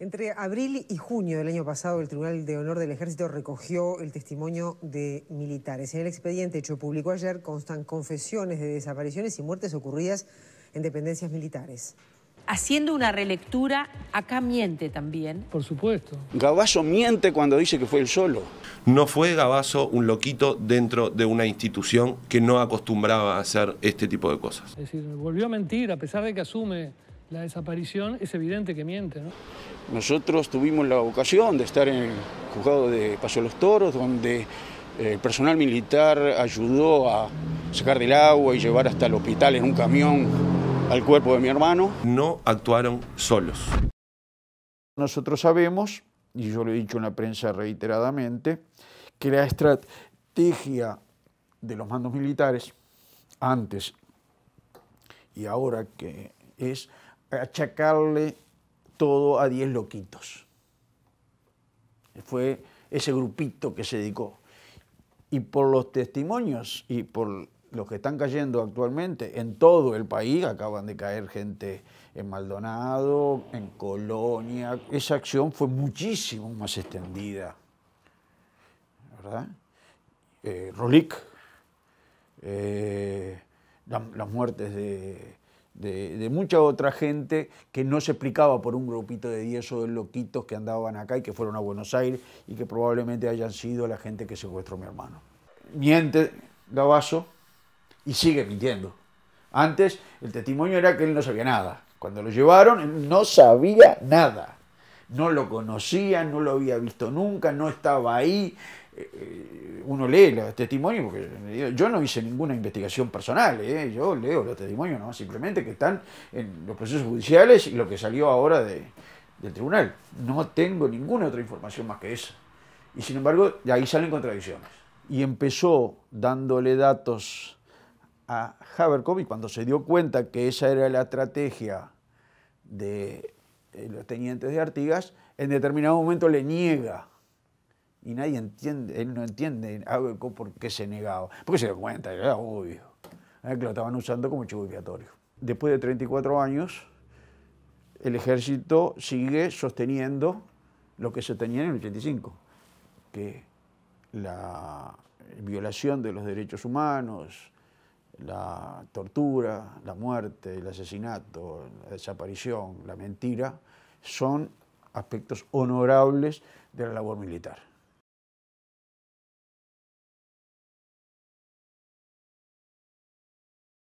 Entre abril y junio del año pasado, el Tribunal de Honor del Ejército recogió el testimonio de militares. En el expediente hecho público ayer constan confesiones de desapariciones y muertes ocurridas en dependencias militares. Haciendo una relectura, acá miente también. Por supuesto. Gabazo miente cuando dice que fue el solo. No fue Gabazo un loquito dentro de una institución que no acostumbraba a hacer este tipo de cosas. Es decir, volvió a mentir a pesar de que asume la desaparición, es evidente que miente. ¿no? Nosotros tuvimos la ocasión de estar en el juzgado de Paso de los Toros, donde eh, el personal militar ayudó a sacar del agua y llevar hasta el hospital en un camión al cuerpo de mi hermano. No actuaron solos. Nosotros sabemos, y yo lo he dicho en la prensa reiteradamente, que la estrategia de los mandos militares antes y ahora que es achacarle todo a 10 loquitos. Fue ese grupito que se dedicó. Y por los testimonios y por los que están cayendo actualmente en todo el país, acaban de caer gente en Maldonado, en Colonia, esa acción fue muchísimo más extendida. ¿Verdad? Eh, eh, las muertes de, de, mucha otra gente que no se explicaba por un grupito de diez o de loquitos que andaban acá y que fueron a Buenos Aires y que probablemente hayan sido la gente que secuestró a mi hermano. Miente Gavazo y sigue mintiendo. Antes el testimonio era que él no sabía nada. Cuando lo llevaron no sabía nada. No lo conocía, no lo había visto nunca, no estaba ahí. Eh, eh, uno lee los testimonios, porque yo no hice ninguna investigación personal, ¿eh? yo leo los testimonios, simplemente que están en los procesos judiciales y lo que salió ahora del tribunal. No tengo ninguna otra información más que esa. Y sin embargo, de ahí salen contradicciones. Y empezó dándole datos a Habercom y cuando se dio cuenta que esa era la estrategia de eh, los tenientes de Artigas, en determinado momento le niega y nadie entiende, él no entiende ah, por qué se negaba. Porque se dio cuenta, era obvio, ah, que lo estaban usando como chivo expiatorio. Después de 34 años, el ejército sigue sosteniendo lo que se tenía en el 85, que la violación de los derechos humanos, la tortura, la muerte, el asesinato, la desaparición, la mentira, son aspectos honorables de la labor militar.